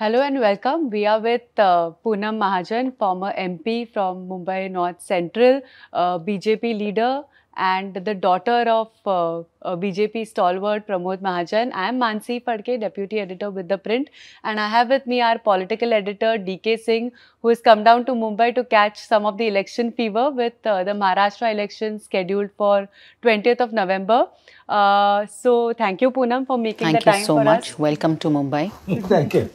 Hello and welcome. We are with uh, Poonam Mahajan, former MP from Mumbai North Central, uh, BJP leader and the daughter of uh, uh BJP stalwart Pramod Mahajan. I am Mansi Phadke, deputy editor with The Print and I have with me our political editor DK Singh who has come down to Mumbai to catch some of the election fever with uh, the Maharashtra election scheduled for 20th of November. Uh, so thank you Poonam for making thank the time for us. Thank you so much. Us. Welcome to Mumbai. thank you.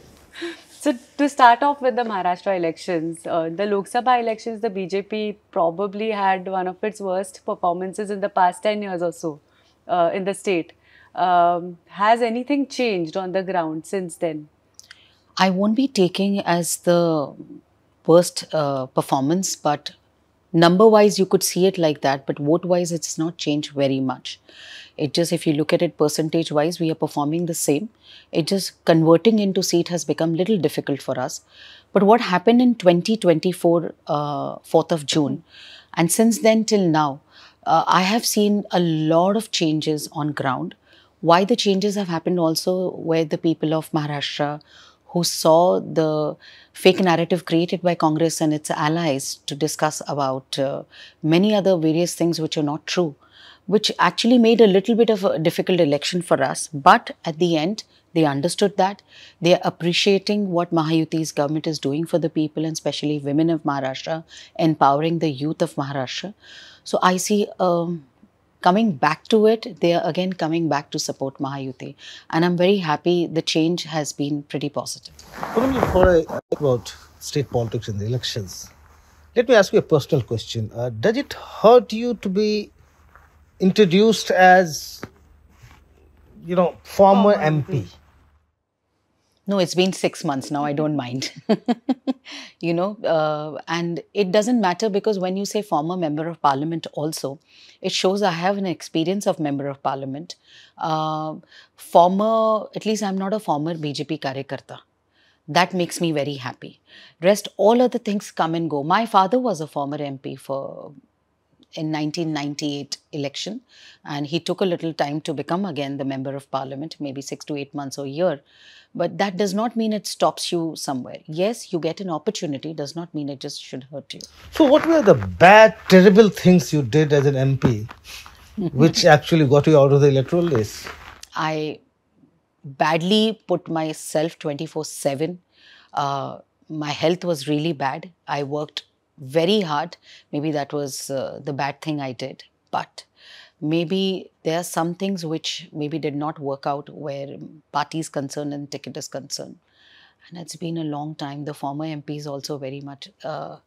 So to start off with the Maharashtra elections, uh, the Lok Sabha elections, the BJP probably had one of its worst performances in the past 10 years or so uh, in the state. Um, has anything changed on the ground since then? I won't be taking as the worst uh, performance, but number wise you could see it like that, but vote wise it's not changed very much. It just, if you look at it percentage wise, we are performing the same. It just converting into seat has become little difficult for us. But what happened in 2024, uh, 4th of June, and since then till now, uh, I have seen a lot of changes on ground. Why the changes have happened also where the people of Maharashtra who saw the fake narrative created by Congress and its allies to discuss about uh, many other various things which are not true which actually made a little bit of a difficult election for us. But at the end, they understood that. They are appreciating what Mahayuti's government is doing for the people and especially women of Maharashtra, empowering the youth of Maharashtra. So I see um, coming back to it, they are again coming back to support Mahayuti. And I'm very happy the change has been pretty positive. Before I talk about state politics and the elections, let me ask you a personal question. Uh, does it hurt you to be introduced as, you know, former oh, MP. No, it's been six months now. I don't mind. you know, uh, and it doesn't matter because when you say former member of parliament, also, it shows I have an experience of member of parliament. Uh, former, at least I'm not a former BJP karyakarta that makes me very happy. Rest all other things come and go. My father was a former MP for in 1998 election and he took a little time to become again the member of parliament maybe 6 to 8 months or a year but that does not mean it stops you somewhere yes you get an opportunity does not mean it just should hurt you so what were the bad terrible things you did as an mp which actually got you out of the electoral race i badly put myself 24/7 uh, my health was really bad i worked very hard. Maybe that was uh, the bad thing I did. But maybe there are some things which maybe did not work out where party is concerned and ticket is concerned. And it's been a long time. The former MP is also very much, uh,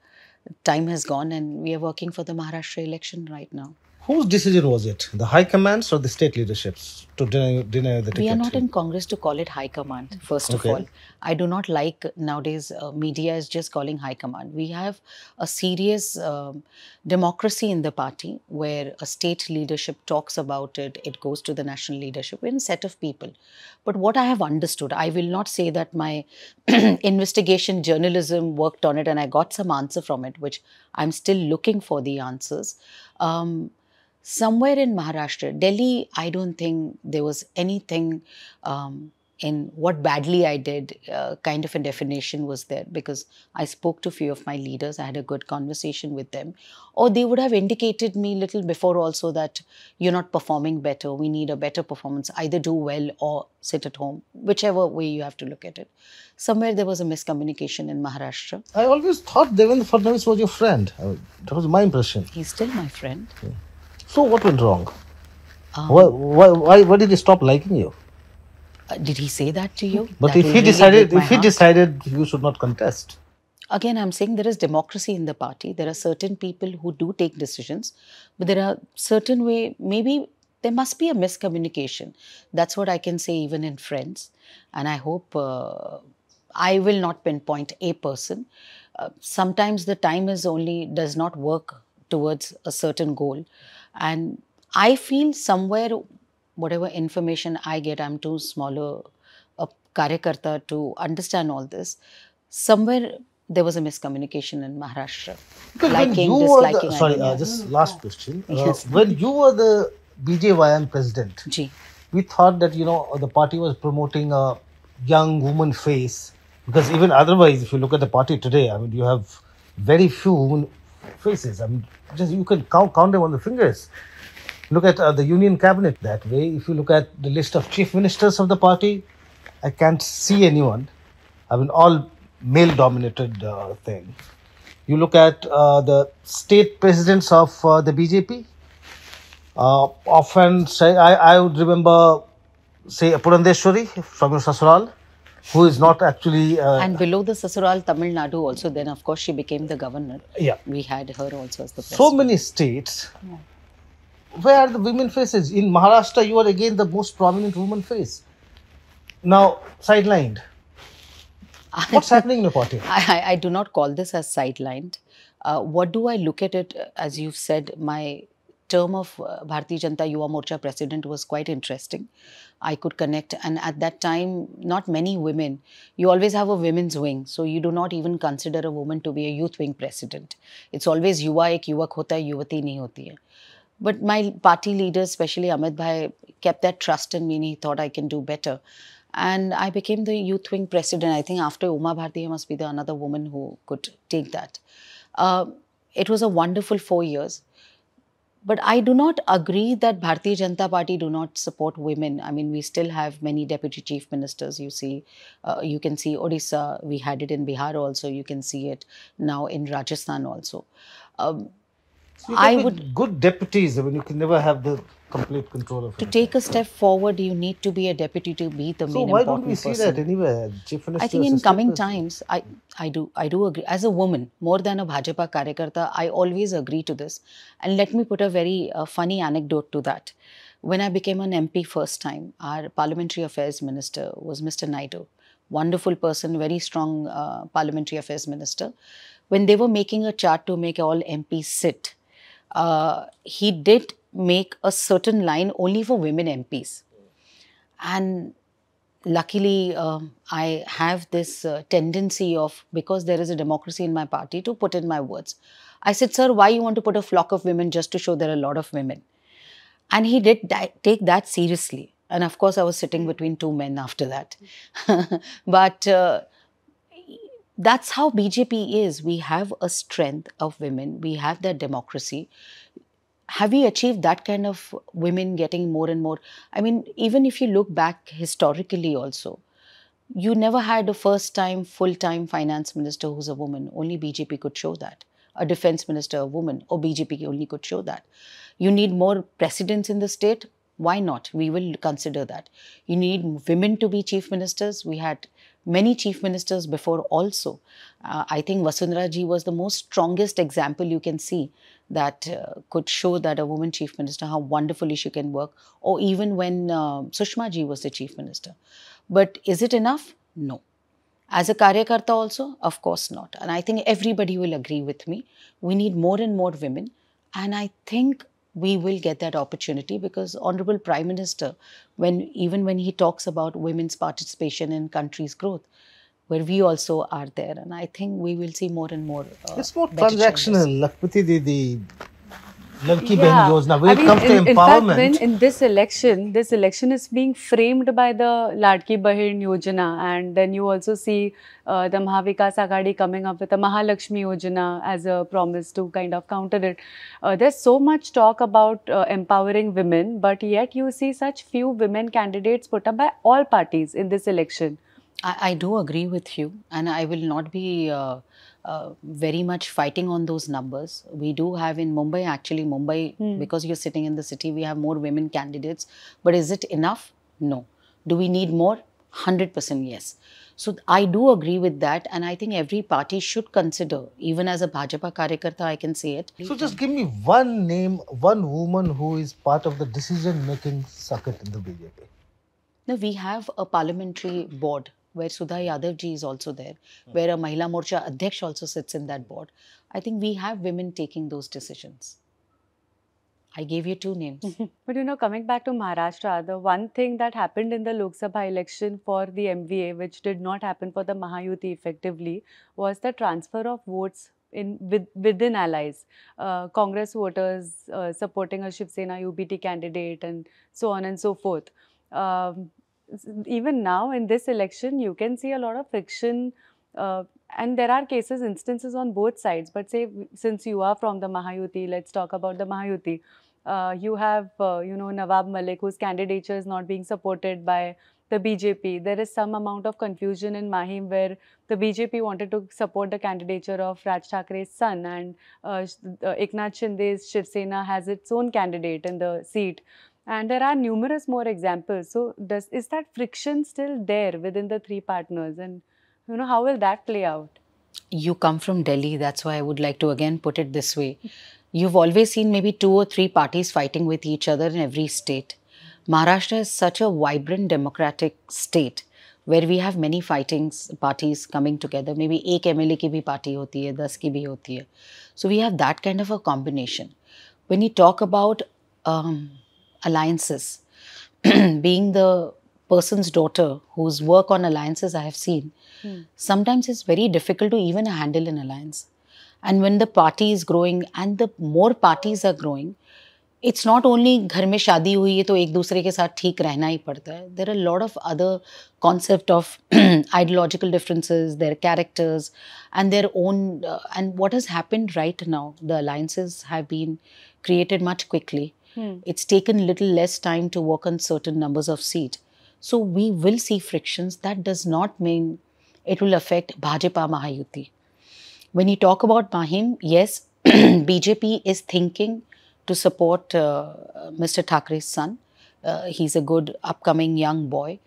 time has gone and we are working for the Maharashtra election right now. Whose decision was it? The high commands or the state leaderships to deny, deny the ticket? We are not in Congress to call it high command, first okay. of all. I do not like nowadays uh, media is just calling high command. We have a serious um, democracy in the party where a state leadership talks about it, it goes to the national leadership. We're a set of people. But what I have understood, I will not say that my investigation journalism worked on it and I got some answer from it, which I'm still looking for the answers. Um, somewhere in Maharashtra, Delhi, I don't think there was anything um, in what badly I did, uh, kind of a definition was there because I spoke to a few of my leaders. I had a good conversation with them, or they would have indicated me little before also that you're not performing better. We need a better performance. Either do well or sit at home, whichever way you have to look at it. Somewhere there was a miscommunication in Maharashtra. I always thought Devendra Fadnavis was your friend. that was my impression. He's still my friend. Yeah. So what went wrong? Um, why, why, why, why did he stop liking you? Uh, did he say that to you? But that if he decided, if he heart? decided, you should not contest. Again, I'm saying there is democracy in the party. There are certain people who do take decisions, but there are certain way maybe there must be a miscommunication. That's what I can say even in friends. And I hope uh, I will not pinpoint a person. Uh, sometimes the time is only does not work towards a certain goal. And I feel somewhere, whatever information I get, I'm too smaller a karyakarta to understand all this. Somewhere there was a miscommunication in Maharashtra. Because liking, disliking. The, sorry, uh, just last question. Uh, yes. When you were the BJYM president, Ji. we thought that you know the party was promoting a young woman face because even otherwise, if you look at the party today, I mean you have very few faces. I mean, just you can count, count them on the fingers. Look at uh, the Union cabinet that way. If you look at the list of chief ministers of the party, I can't see anyone. I mean, all male dominated uh, thing. You look at uh, the state presidents of uh, the BJP. Uh, often, say, I, I would remember, say, Purandeshwari from Sasural who is not actually. Uh, and below the Sasural, Tamil Nadu also, then of course she became the governor. Yeah. We had her also as the president. So many states yeah. where the women faces. In Maharashtra, you are again the most prominent woman face. Now, sidelined. What's happening in the party? I, I, do not call this as sidelined. Uh, what do I look at it, as you've said, my term of uh, Bharatiya Janta Yuva Morcha president was quite interesting. I could connect, and at that time, not many women. You always have a women's wing, so you do not even consider a woman to be a youth wing president. It's always Yuva ek yuvak hota hai, yuvati nahi hoti hai. But my party leaders, especially Amit Bhai, kept that trust in me and he thought I can do better. And I became the youth wing president. I think after Uma Bharti, I must be the another woman who could take that. Uh, it was a wonderful four years. But I do not agree that Bharatiya Janata Party do not support women. I mean, we still have many deputy chief ministers. You see, uh, you can see Odisha. We had it in Bihar also. You can see it now in Rajasthan also. Um, so I would good deputies. I mean, you can never have the complete control of. To anything. take a step forward, you need to be a deputy to be the so main. So why don't we see that anywhere? I think in coming person. times, I I do I do agree. As a woman, more than a Bhajapa karyakarta, I always agree to this. And let me put a very uh, funny anecdote to that. When I became an MP first time, our parliamentary affairs minister was Mr. Naidu, wonderful person, very strong uh, parliamentary affairs minister. When they were making a chart to make all MPs sit uh, he did make a certain line only for women MPs. And luckily, uh, I have this uh, tendency of, because there is a democracy in my party, to put in my words. I said, sir, why you want to put a flock of women just to show there are a lot of women? And he did take that seriously. And of course, I was sitting between two men after that. but uh, that's how BJP is. We have a strength of women. We have that democracy. Have we achieved that kind of women getting more and more? I mean, even if you look back historically also, you never had a first-time, full-time finance minister who's a woman. Only BJP could show that. A defense minister, a woman, or BJP only could show that. You need more precedence in the state. Why not? We will consider that. You need women to be chief ministers. We had many chief ministers before also. Uh, I think Vasundhara ji was the most strongest example you can see that uh, could show that a woman chief minister, how wonderfully she can work, or even when uh, Sushma ji was the chief minister. But is it enough? No. As a karyakarta also? Of course not. And I think everybody will agree with me. We need more and more women. And I think we will get that opportunity because honorable prime minister when even when he talks about women's participation in country's growth where we also are there and i think we will see more and more uh, it's more transactional lakpati didi. Ladki yeah. Yojana, I mean, in, to empowerment. In fact, when in this election, this election is being framed by the Ladki Behan Yojana, and then you also see uh, the Mahavikas Agadi coming up with the Mahalakshmi Yojana as a promise to kind of counter it. Uh, there's so much talk about uh, empowering women, but yet you see such few women candidates put up by all parties in this election. I, I do agree with you, and I will not be uh, uh, very much fighting on those numbers. We do have in Mumbai, actually, Mumbai, mm. because you're sitting in the city, we have more women candidates. But is it enough? No. Do we need more? 100% yes. So I do agree with that, and I think every party should consider, even as a BJP Karyakarta, I can say it. So just give me one name, one woman who is part of the decision making circuit in the BJP. No, we have a parliamentary board where Sudha Yadav ji is also there, mm. where a Mahila Morcha Adhyaksh also sits in that hmm. board. I think we have women taking those decisions. I gave you two names. but you know, coming back to Maharashtra, the one thing that happened in the Lok Sabha election for the MVA, which did not happen for the Mahayuti effectively, was the transfer of votes in with, within allies, uh, Congress voters uh, supporting a Shiv Sena UBT candidate, and so on and so forth. Um, even now in this election, you can see a lot of friction. Uh, and there are cases, instances on both sides. But say, since you are from the Mahayuti, let's talk about the Mahayuti. Uh, you have, uh, you know, Nawab Malik, whose candidature is not being supported by the BJP. There is some amount of confusion in Mahim where the BJP wanted to support the candidature of Raj Thackeray's son and uh, uh Eknath Shinde's Shiv Sena has its own candidate in the seat. And there are numerous more examples. So does is that friction still there within the three partners? And you know, how will that play out? You come from Delhi, that's why I would like to again put it this way. You've always seen maybe two or three parties fighting with each other in every state. Maharashtra is such a vibrant democratic state where we have many fighting parties coming together. Maybe ek MLA ki bhi party hoti hai, Das ki bhi hoti hai. So we have that kind of a combination. When you talk about um, alliances. Being the person's daughter whose work on alliances I have seen, hmm. sometimes it's very difficult to even handle an alliance. And when the party is growing and the more parties are growing, it's not only ghar mein shaadi hui hai, ek dusre ke saath theek rehna hi padta hai. There are a lot of other concept of ideological differences, their characters and their own... Uh, and what has happened right now, the alliances have been created much quickly. Hmm. It's taken little less time to work on certain numbers of seats. So we will see frictions. That does not mean it will affect Bhajpa Mahayuti. When you talk about Mahim, yes, BJP is thinking to support uh, Mr. Thakre's son. Uh, he's a good upcoming young boy.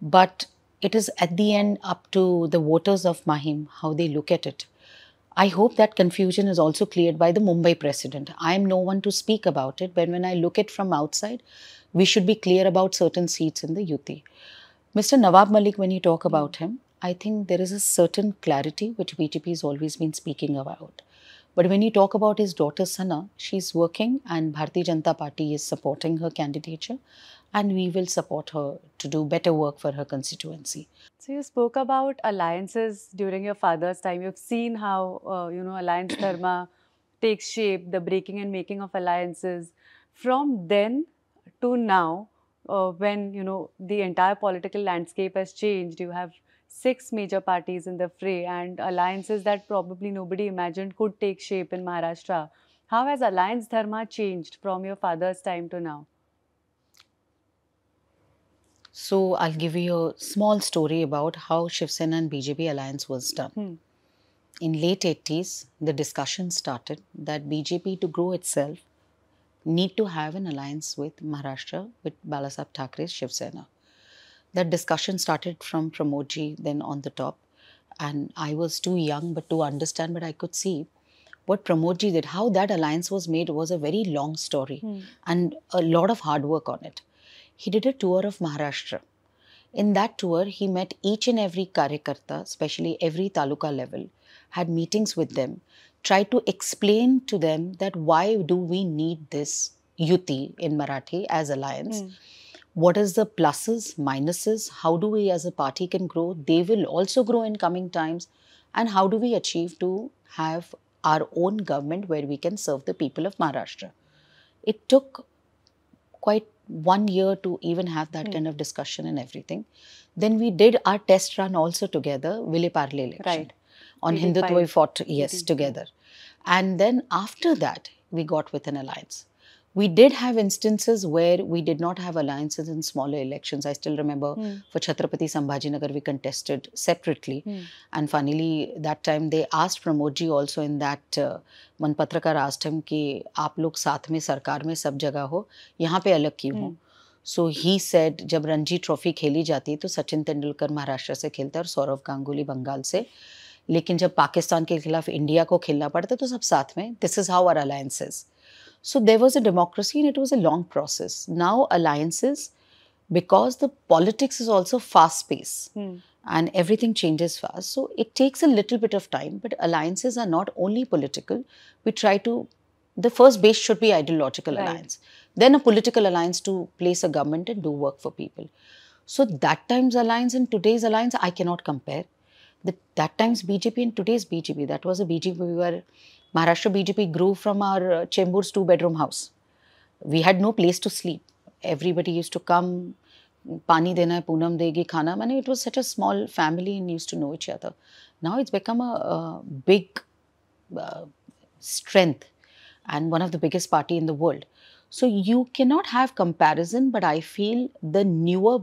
But it is at the end up to the voters of Mahim how they look at it. I hope that confusion is also cleared by the Mumbai president. I am no one to speak about it, but when I look at from outside, we should be clear about certain seats in the UTI. Mr. Nawab Malik, when you talk about him, I think there is a certain clarity which BJP has always been speaking about. But when you talk about his daughter Sana, she's working and Bharati Janata Party is supporting her candidature and we will support her to do better work for her constituency. So you spoke about alliances during your father's time. You've seen how, uh, you know, Alliance Dharma takes shape, the breaking and making of alliances. From then to now, uh, when, you know, the entire political landscape has changed, you have six major parties in the fray and alliances that probably nobody imagined could take shape in Maharashtra. How has Alliance Dharma changed from your father's time to now? So I'll give you a small story about how Shiv Sena and BJP alliance was done. Hmm. In late 80s, the discussion started that BJP to grow itself need to have an alliance with Maharashtra, with Balasab Thakre's Shiv Sena. That discussion started from Pramodji, then on the top. And I was too young but to understand, but I could see what Pramodji did, how that alliance was made was a very long story hmm. and a lot of hard work on it he did a tour of Maharashtra. In that tour, he met each and every karyakarta, especially every taluka level, had meetings with them, tried to explain to them that why do we need this yuti in Marathi as alliance. Mm. What is the pluses, minuses? How do we as a party can grow? They will also grow in coming times. And how do we achieve to have our own government where we can serve the people of Maharashtra? It took quite one year to even have that mm. kind of discussion and everything. Then we did our test run also together, Ville Parle election. Right. On Hindutva, we fought, yes, together. And then after that, we got with an alliance. we did have instances where we did not have alliances in smaller elections. I still remember mm. for Chhatrapati Sambhaji Nagar, we contested separately. Mm. And finally, that time they asked Pramodji also in that uh, Manpatrakar asked him ki, Aap log saath mein, sarkar mein, sab jaga ho, यहाँ pe alag ki हो सो he said जब Ranji trophy खेली जाती है तो सचिन तेंदुलकर महाराष्ट्र से खेलते हैं और सौरव गांगुली बंगाल से लेकिन जब पाकिस्तान के खिलाफ इंडिया को खेलना पड़ता है तो सब साथ में this is how are alliances So there was a democracy and it was a long process. Now alliances, because the politics is also fast paced hmm. and everything changes fast, so it takes a little bit of time. But alliances are not only political. We try to, the first base should be ideological right. alliance, then a political alliance to place a government and do work for people. So that time's alliance and today's alliance, I cannot compare. The, that time's BJP and today's BJP, that was a BJP we were Maharashtra BJP grew from our uh, Chembur's two bedroom house. We had no place to sleep. Everybody used to come, pani dena hai, Poonam degi khana. I mean, it was such a small family and used to know each other. Now it's become a, a big uh, strength and one of the biggest party in the world. So you cannot have comparison, but I feel the newer,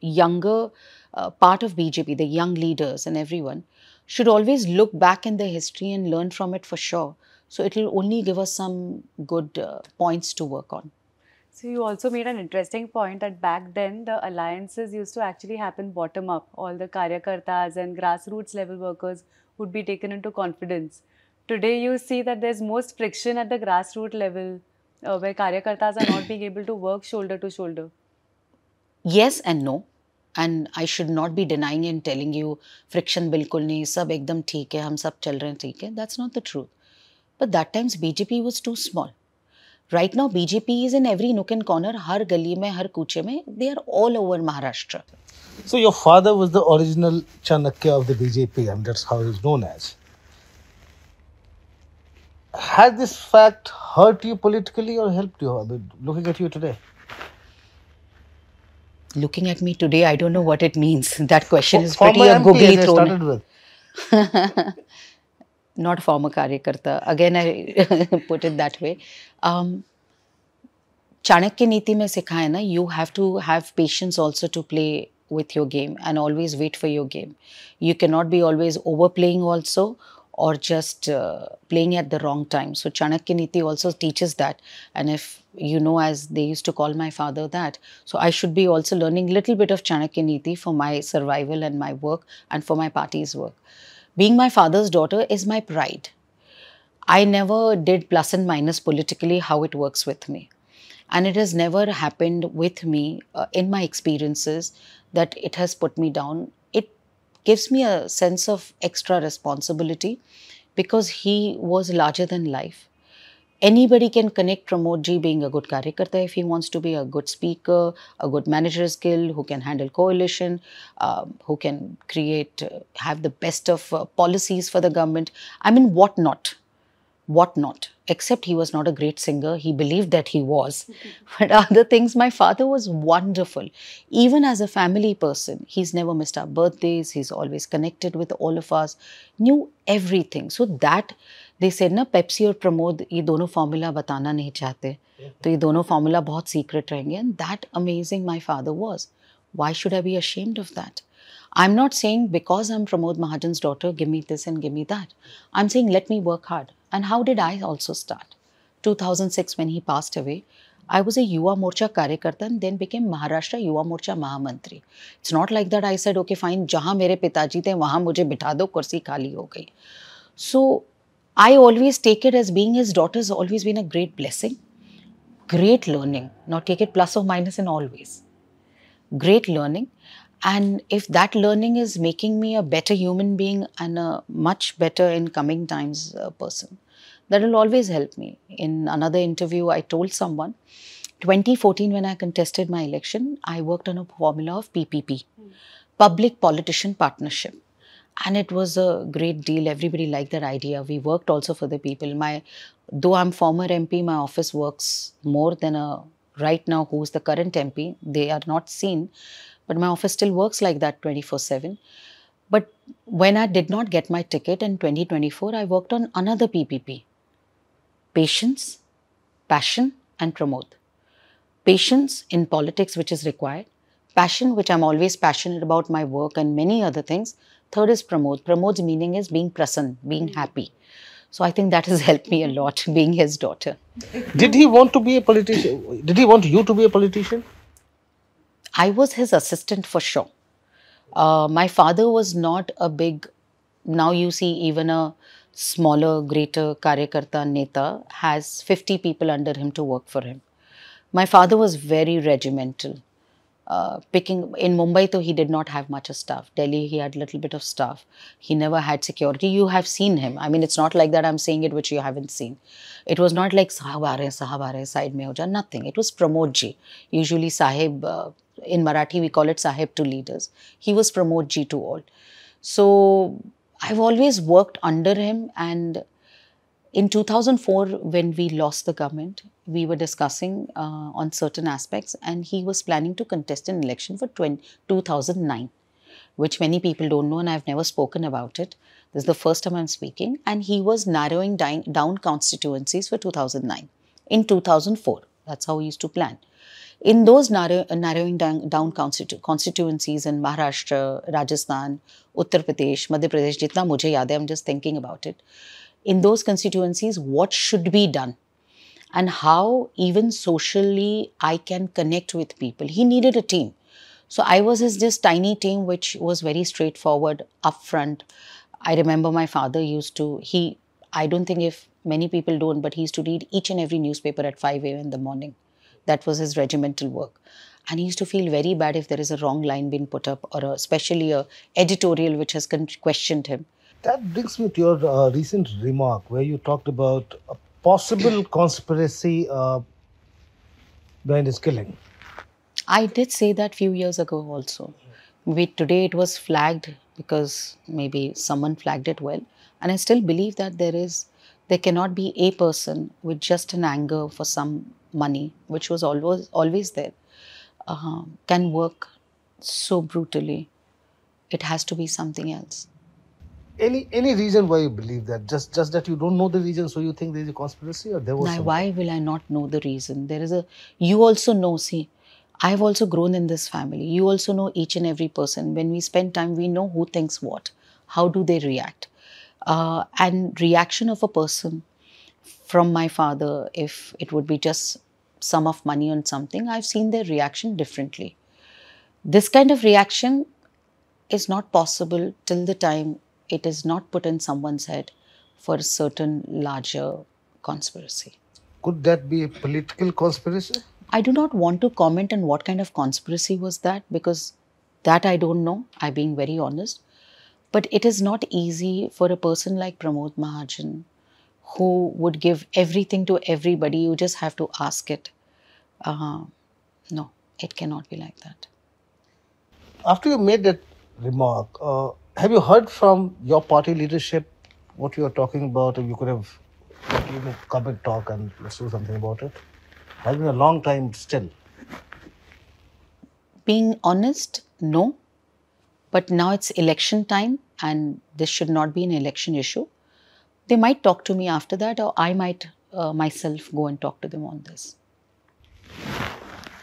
younger uh, part of BJP, the young leaders and everyone, should always look back in the history and learn from it for sure. So it will only give us some good uh, points to work on. So you also made an interesting point that back then the alliances used to actually happen bottom up. All the karyakartas and grassroots level workers would be taken into confidence. Today you see that there's most friction at the grassroots level uh, where karyakartas are not being able to work shoulder to shoulder. Yes and no. And I should not be denying and telling you friction बिल्कुल नहीं सब एकदम ठीक है हम सब चल रहे हैं ठीक है that's not the truth but that times BJP was too small right now BJP is in every nook and corner हर गली में हर कूचे में they are all over Maharashtra So your father was the original Chanakya of the BJP, and that's how he's known as. Has this fact hurt you politically or helped you? I mean, looking at you today looking at me today, I don't know what it means. That question is former pretty a uh, googly MP, thrown. Not former karyakarta. Again, I put it that way. Um, Chanakya Niti mein sikha hai na, you have to have patience also to play with your game and always wait for your game. You cannot be always overplaying also or just uh, playing at the wrong time. So Chanakya Niti also teaches that. And if you know, as they used to call my father that, so I should be also learning little bit of Chanakya Niti for my survival and my work and for my party's work. Being my father's daughter is my pride. I never did plus and minus politically how it works with me. And it has never happened with me uh, in my experiences that it has put me down gives me a sense of extra responsibility because he was larger than life. Anybody can connect Pramodji being a good karyakarta if he wants to be a good speaker, a good manager skill, who can handle coalition, um, who can create, uh, have the best of uh, policies for the government. I mean, what not? what not, except he was not a great singer. He believed that he was. but other things, my father was wonderful. Even as a family person, he's never missed our birthdays. He's always connected with all of us, knew everything. So that, they said na Pepsi or Promod, ये दोनों formula बताना नहीं चाहते. तो ये दोनों formula बहुत secret रहेंगे. And that amazing my father was. Why should I be ashamed of that? I'm not saying because I'm Pramod Mahajan's daughter, give me this and give me that. I'm saying let me work hard. And how did I also start? 2006 when he passed away, I was a Yuva Morcha Karyakarta and then became Maharashtra Yuva Morcha Mahamantri. It's not like that I said, okay, fine, jahan mere pitaji the, wahan mujhe bitha do, kursi khali ho gayi. So I always take it as being his daughter has always been a great blessing, great learning. Now take it plus or minus in always. Great learning And if that learning is making me a better human being and a much better in coming times uh, person, that will always help me. In another interview, I told someone, 2014 when I contested my election, I worked on a formula of PPP, mm. Public Politician Partnership. And it was a great deal. Everybody liked that idea. We worked also for the people. My, though I'm former MP, my office works more than a right now who's the current MP. They are not seen but my office still works like that 24 7. But when I did not get my ticket in 2024, I worked on another PPP patience, passion, and promote. Patience in politics, which is required. Passion, which I'm always passionate about my work and many other things. Third is promote. Promote's meaning is being present, being mm-hmm. happy. So I think that has helped me a lot, being his daughter. Did he want to be a politician? Did he want you to be a politician? I was his assistant for sure. Uh, my father was not a big, now you see even a smaller, greater karyakarta neta has 50 people under him to work for him. My father was very regimental. Uh, picking in Mumbai, though he did not have much of staff. Delhi, he had little bit of staff. He never had security. You have seen him. I mean, it's not like that. I'm saying it, which you haven't seen. It was not like sahab aare, sahab aare, side me hoja Nothing. It was Pramodji. Usually, sahib. Uh, in Marathi we call it Sahib to leaders. He was promote Ji to all. So I've always worked under him and in 2004 when we lost the government, we were discussing uh, on certain aspects and he was planning to contest an election for 20, 2009 which many people don't know and I've never spoken about it. This is the first time I'm speaking. And he was narrowing down constituencies for 2009 in 2004. That's how he used to plan in those narrow, uh, narrowing down, down constitu constituencies in Maharashtra, Rajasthan, Uttar Pradesh, Madhya Pradesh, jitna mujhe I'm just thinking about it. In those constituencies, what should be done? And how even socially I can connect with people. He needed a team. So I was his this tiny team, which was very straightforward, upfront. I remember my father used to, he, I don't think if many people don't, but he used to read each and every newspaper at 5 a.m. in the morning. That was his regimental work. And he used to feel very bad if there is a wrong line being put up or a, especially a editorial which has questioned him. That brings me to your uh, recent remark where you talked about a possible conspiracy uh, behind his killing. I did say that few years ago also. We, today it was flagged because maybe someone flagged it well. And I still believe that there is, there cannot be a person with just an anger for some money, which was always always there, uh, can work so brutally. It has to be something else. Any any reason why you believe that? Just just that you don't know the reason, so you think there is a conspiracy, or there was. Now, why will I not know the reason? There is a. You also know. See, I've also grown in this family. You also know each and every person. When we spend time, we know who thinks what, how do they react, uh, and reaction of a person from my father if it would be just sum of money on something, I've seen their reaction differently. This kind of reaction is not possible till the time it is not put in someone's head for a certain larger conspiracy. Could that be a political conspiracy? I do not want to comment on what kind of conspiracy was that because that I don't know, I'm being very honest. But it is not easy for a person like Pramod Mahajan who would give everything to everybody. You just have to ask it. Uh, no, it cannot be like that. After you made that remark, uh, have you heard from your party leadership what you are talking about? you could have you know, come and talk and let's do something about it. Has been a long time still. Being honest, no. But now it's election time, and this should not be an election issue they might talk to me after that, or I might uh, myself go and talk to them on this.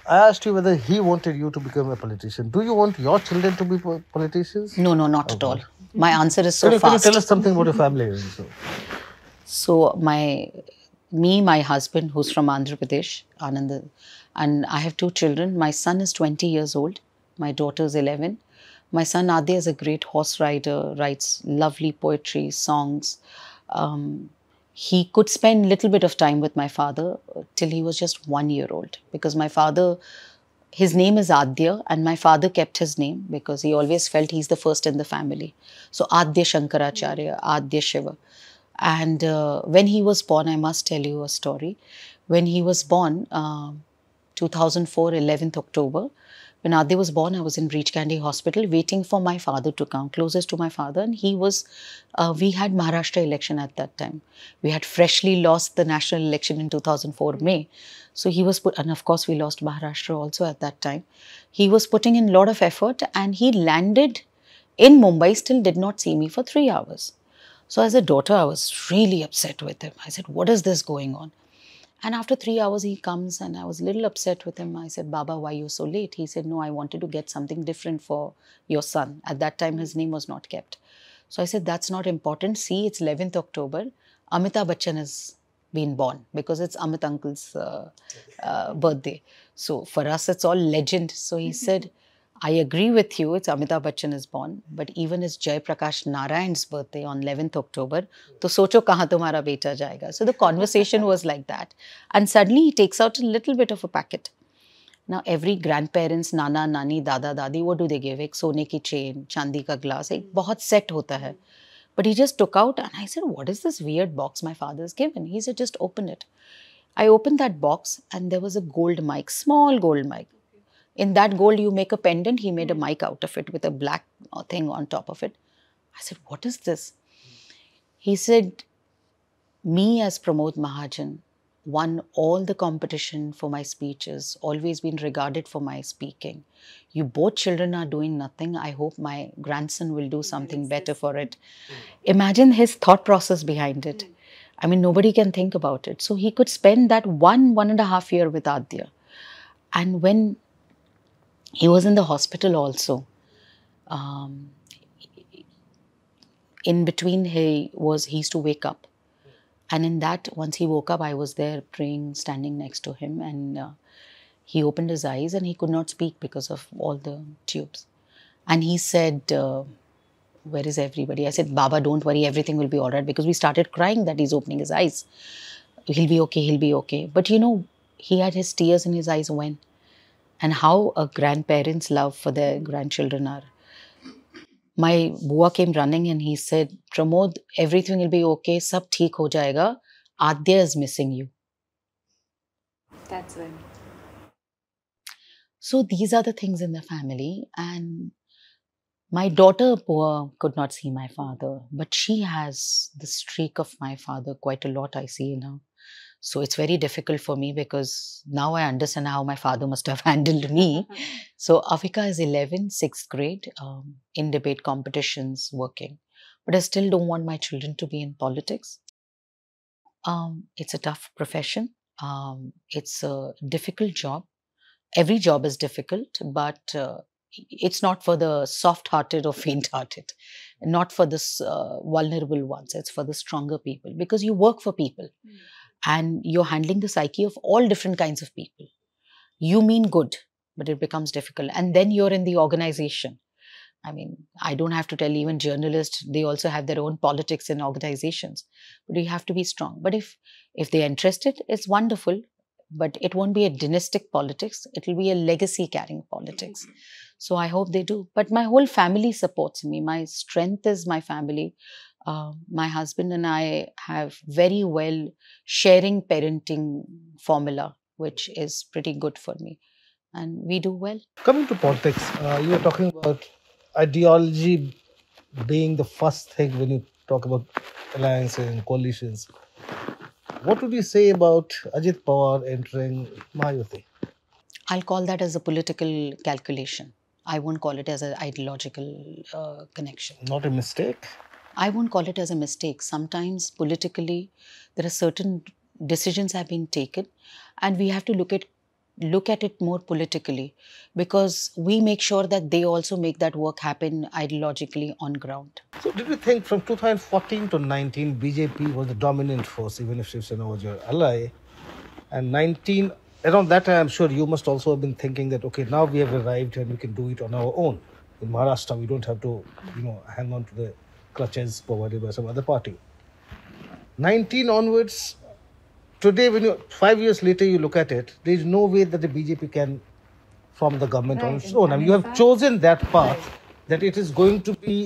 I asked you whether he wanted you to become a politician. Do you want your children to be politicians? No, no, not okay. at all. My answer is so can you, fast. Can you tell us something about your family? So, so my, me, my husband, who's from Andhra Pradesh, Ananda, and I have two children. My son is 20 years old. My daughter is 11. My son Adi is a great horse rider, writes lovely poetry, songs um, he could spend little bit of time with my father uh, till he was just one year old because my father his name is Adya, and my father kept his name because he always felt he's the first in the family. So Adya Shankaracharya, hmm. Adya Shiva. And uh, when he was born, I must tell you a story. When he was born, uh, 2004, 11th October, when Adi was born, I was in Breach Candy Hospital waiting for my father to come, closest to my father. And he was, uh, we had Maharashtra election at that time. We had freshly lost the national election in 2004 May. So he was put, and of course we lost Maharashtra also at that time. He was putting in a lot of effort and he landed in Mumbai, still did not see me for three hours. So as a daughter, I was really upset with him. I said, what is this going on? And after three hours, he comes and I was a little upset with him. I said, Baba, why you so late? He said, No, I wanted to get something different for your son. At that time, his name was not kept. So I said, That's not important. See, it's 11th October. Amitabh Bachchan has been born because it's Amit uncle's uh, uh, birthday. So for us, it's all legend. So he mm-hmm. said, I agree with you, it's Amitabh Bachchan is born, but even it's Jay Prakash Narayan's birthday on 11th October, to socho kahan tumhara So the conversation was like that. And suddenly he takes out a little bit of a packet. Now every grandparents, nana, nani, dada, dadi, what do they give? Ek sone ki chain, chandi ka glass, ek hmm. bahut set hota hai. But he just took out and I said, what is this weird box my father's given? He said, just open it. I opened that box and there was a gold mic, small gold mic in that gold you make a pendant. He made a hmm. mic out of it with a black uh, thing on top of it. I said, what is this? He said, me as Pramod Mahajan won all the competition for my speeches, always been regarded for my speaking. You both children are doing nothing. I hope my grandson will do something better for it. Hmm. Imagine his thought process behind it. Hmm. I mean, nobody can think about it. So he could spend that one, one and a half year with Adya, And when he was in the hospital also. Um, in between, he was he used to wake up, and in that, once he woke up, I was there praying, standing next to him, and uh, he opened his eyes and he could not speak because of all the tubes, and he said. Uh, where is everybody? I said, Baba, don't worry, everything will be all right because we started crying that he's opening his eyes. He'll be okay, he'll be okay. But you know, he had his tears in his eyes when and how a grandparent's love for their grandchildren are. My bua came running and he said, Pramod, everything will be okay, sab theek ho jayega. Adya is missing you. That's when. So these are the things in the family. And my daughter, poor, could not see my father, but she has the streak of my father quite a lot, I see in her. So it's very difficult for me because now I understand how my father must have handled me. Mm-hmm. so Avika is 11, 6th grade, um, in debate competitions, working. But I still don't want my children to be in politics. Um, it's a tough profession. Um, it's a difficult job. Every job is difficult, but uh, it's not for the soft-hearted or faint-hearted, not for the uh, vulnerable ones. It's for the stronger people because you work for people. Mm and you're handling the psyche of all different kinds of people. You mean good, but it becomes difficult. And then you're in the organization. I mean, I don't have to tell even journalists, they also have their own politics and organizations. But you have to be strong. But if if they're interested, it's wonderful. But it won't be a dynastic politics, it'll be a legacy carrying politics. Mm-hmm. So I hope they do. But my whole family supports me. My strength is my family. Uh, my husband and I have very well sharing parenting formula, which is pretty good for me. And we do well. Coming to politics, uh, you were talking about ideology being the first thing when you talk about alliances and coalitions. What would you say about Ajit Pawar entering Mayawati? I'll call that as a political calculation. I won't call it as an ideological uh, connection. Not a mistake? I won't call it as a mistake. Sometimes politically, there are certain decisions have been taken, and we have to look at look at it more politically because we make sure that they also make that work happen ideologically on ground. So did you think from 2014 to 19, BJP was the dominant force, even if Shiv Sena was your ally, and 19, around that time, I'm sure you must also have been thinking that, okay, now we have arrived and we can do it on our own. In Maharashtra, we don't have to, you know, hang on to the clutches provided by some other party. 19 onwards, today, when you five years later you look at it, there is no way that the BJP can form the government right. on its own. I you have chosen that path right. that it is going to be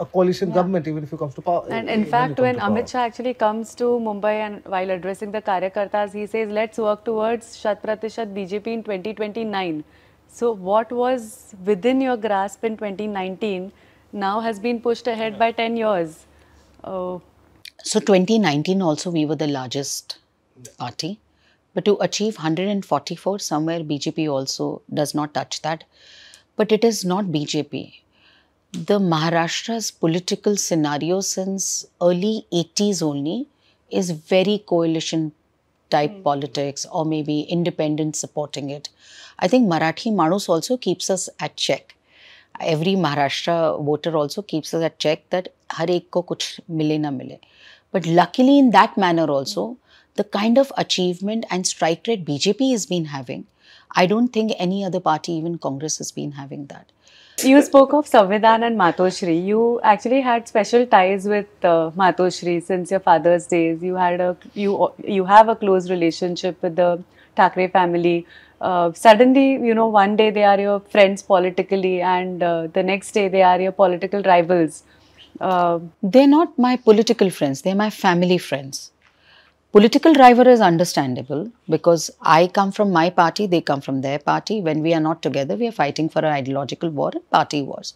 a coalition yeah. government even if it comes to power. And in fact, when Amit Shah actually comes to Mumbai and while addressing the Karyakartas, he says, let's work towards Shat Pratishat BJP in 2029. So what was within your grasp in 2019 now has been pushed ahead yeah. by 10 years. Oh. So 2019 also we were the largest party. But to achieve 144 somewhere BJP also does not touch that. But it is not BJP. The Maharashtra's political scenario since early 80s only is very coalition type mm politics or maybe independent supporting it. I think Marathi Manus also keeps us at check Every Maharashtra voter also keeps a check that हर एक को कुछ mile ना मिले but luckily in that the kind of achievement and strike rate BJP has been having, I don't think any other party, even Congress, has been having that. You spoke of Samvidhan and Matoshri. You actually had special ties with uh, Matoshri since your father's days. You had a you you have a close relationship with the Thackeray family uh, suddenly, you know, one day they are your friends politically and uh, the next day they are your political rivals. Uh, they're not my political friends, they're my family friends. Political rival is understandable because I come from my party, they come from their party. When we are not together, we are fighting for an ideological war and party wars.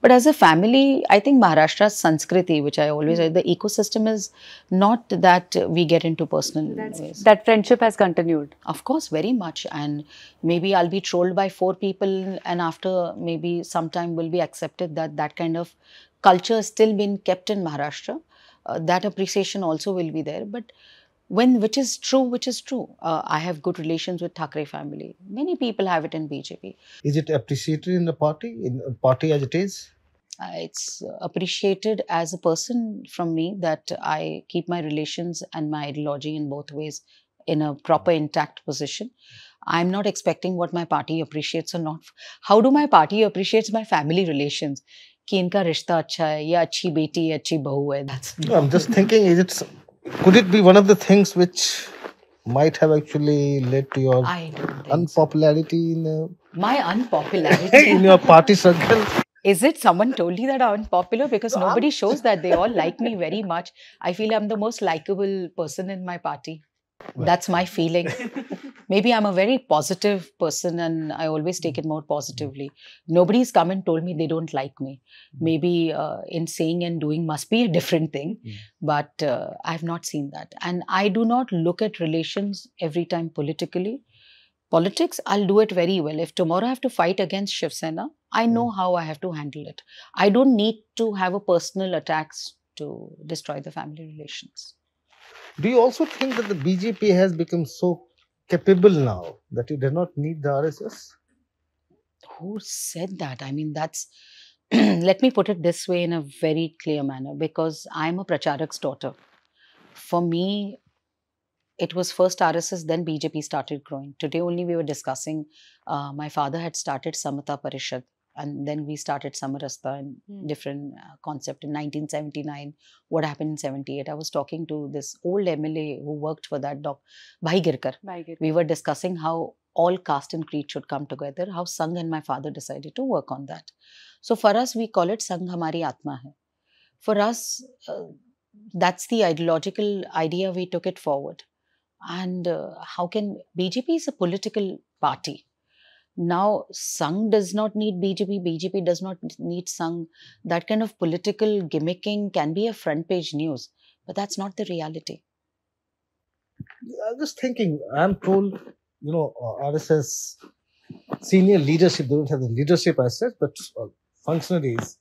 But as a family, I think Maharashtra's Sanskriti, which I always say, the ecosystem is not that we get into personal That's, ways. That friendship has continued. Of course, very much. And maybe I'll be trolled by four people and after maybe sometime will be accepted that that kind of culture has still been kept in Maharashtra. Uh, that appreciation also will be there. But when which is true, which is true. Uh, I have good relations with Thakre family. Many people have it in BJP. Is it appreciated in the party, in party as it is? Uh, it's appreciated as a person from me that I keep my relations and my ideology in both ways in a proper intact position. I'm not expecting what my party appreciates or not. How do my party appreciates my family relations? कि इनका रिश्ता अच्छा है या अच्छी बेटी है अच्छी बहू है that's I am just thinking is could it be one of the things which might have actually led to your unpopularity so. in my unpopularity in your party circle? Is it someone told you that I'm unpopular? Because nobody shows that they all like me very much. I feel I'm the most likable person in my party. Well. That's my feeling. maybe I'm a very positive person and I always take it more positively. Nobody's come and told me they don't like me. Hmm. Maybe uh, in saying and doing must be a different thing, hmm. but uh, I've not seen that. And I do not look at relations every time politically. Politics, I'll do it very well. If tomorrow I have to fight against Shiv Sena, I know hmm. how I have to handle it. I don't need to have a personal attacks to destroy the family relations. Do you also think that the BJP has become so capable now that you do not need the RSS? Who said that? I mean, that's. let me put it this way in a very clear manner because I'm a Pracharak's daughter. For me, it was first RSS, then BJP started growing. Today only we were discussing, uh, my father had started Samata Parishad and then we started Samarasta and mm. different uh, concept in 1979. What happened in 78? I was talking to this old MLA who worked for that doc, Bhai Girkar. We were discussing how all caste and creed should come together, how Sangh and my father decided to work on that. So for us, we call it Sangh Hamari Atma Hai. For us, uh, that's the ideological idea we took it forward. And uh, how can BJP is a political party now, sung does not need BJP, BJP does not need sung That kind of political gimmicking can be a front page news, but that's not the reality. I'm just thinking, I'm told, you know, uh, RSS senior leadership, they don't have the leadership as such, but uh, functionaries,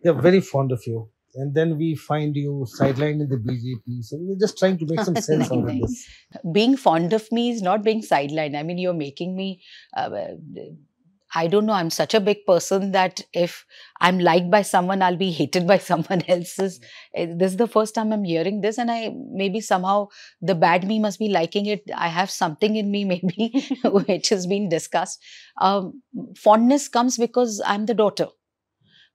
they're very fond of you and then we find you sidelined in the BJP. So we're just trying to make some sense out of this. Being fond of me is not being sidelined. I mean, you're making me. Uh, I don't know. I'm such a big person that if I'm liked by someone, I'll be hated by someone else's. Eh, this is the first time I'm hearing this, and I maybe somehow the bad me must be liking it. I have something in me, maybe, which has been discussed. Um, fondness comes because I'm the daughter.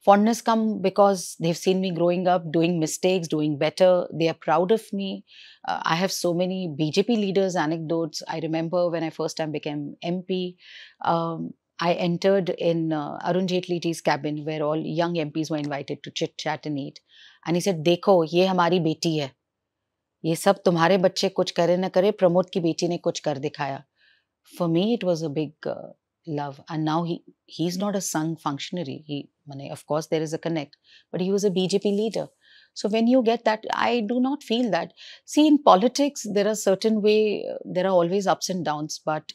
Fondness come because they've seen me growing up, doing mistakes, doing better. They are proud of me. Uh, I have so many BJP leaders anecdotes. I remember when I first time became MP. Um, I entered in uh, Arun Jaitley's cabin where all young MPs were invited to chit chat and eat. And he said, ye hamari beti hai. Ye sab tumhare बच्चे kuch kare na kare. Pramod ki beti ne kuch kar दिखाया for me it was a big uh, love and now he he's not a sung functionary he Mane, of course, there is a connect, but he was a BJP leader. So when you get that, I do not feel that. See, in politics, there are certain way, there are always ups and downs. But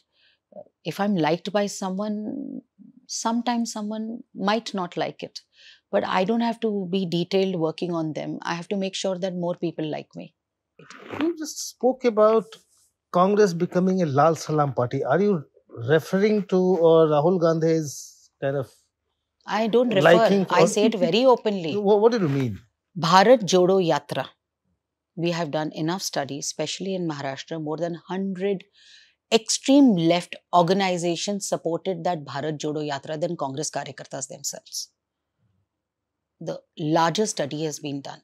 uh, if I'm liked by someone, sometimes someone might not like it. But I don't have to be detailed working on them. I have to make sure that more people like me. You just spoke about Congress becoming a Lal Salam party. Are you referring to or Rahul Gandhi's kind of I don't refer. Liking I say it very openly. What, did you mean? Bharat Jodo Yatra. We have done enough studies, especially in Maharashtra, more than 100 extreme left organizations supported that Bharat Jodo Yatra than Congress Karyakartas themselves. The largest study has been done.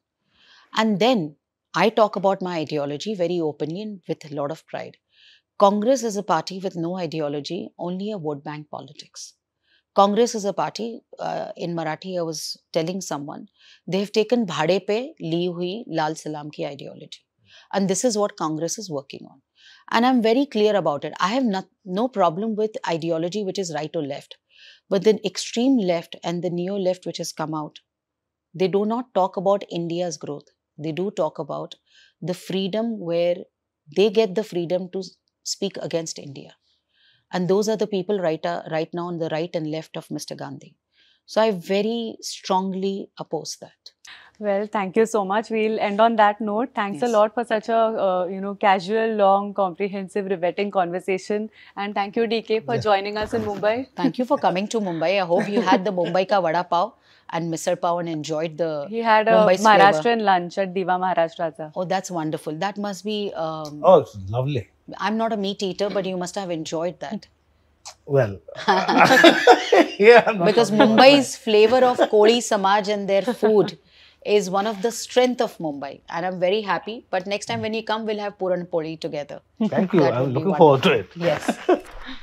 And then I talk about my ideology very openly and with a lot of pride. Congress is a party with no ideology, only a vote bank politics. Congress is a party, uh, in Marathi I was telling someone, they have taken bhade pe li hui Lal Salam ki ideology. And this is what Congress is working on. And I'm very clear about it. I have not, no problem with ideology which is right or left. But the extreme left and the neo left which has come out, they do not talk about India's growth. They do talk about the freedom where they get the freedom to speak against India. And those are the people right, uh, right now on the right and left of Mr. Gandhi. So I very strongly oppose that. Well, thank you so much. We'll end on that note. Thanks yes. a lot for such a uh, you know casual, long, comprehensive, riveting conversation. And thank you, DK, for yeah. joining us in Mumbai. Thank you for coming to Mumbai. I hope you had the Mumbai ka vada pav and Mr. Pav and enjoyed the He had Mumbai's a Maharashtrian flavor. lunch at Diva Maharashtra. Oh, that's wonderful. That must be. Um, oh, it's lovely. I'm not a meat eater, but you must have enjoyed that. Well, uh, yeah. Because Mumbai's flavor of Koli Samaj and their food is one of the strength of Mumbai. And I'm very happy. But next time when you come, we'll have Puran Poli together. Thank you. I'm looking forward to it. Yes.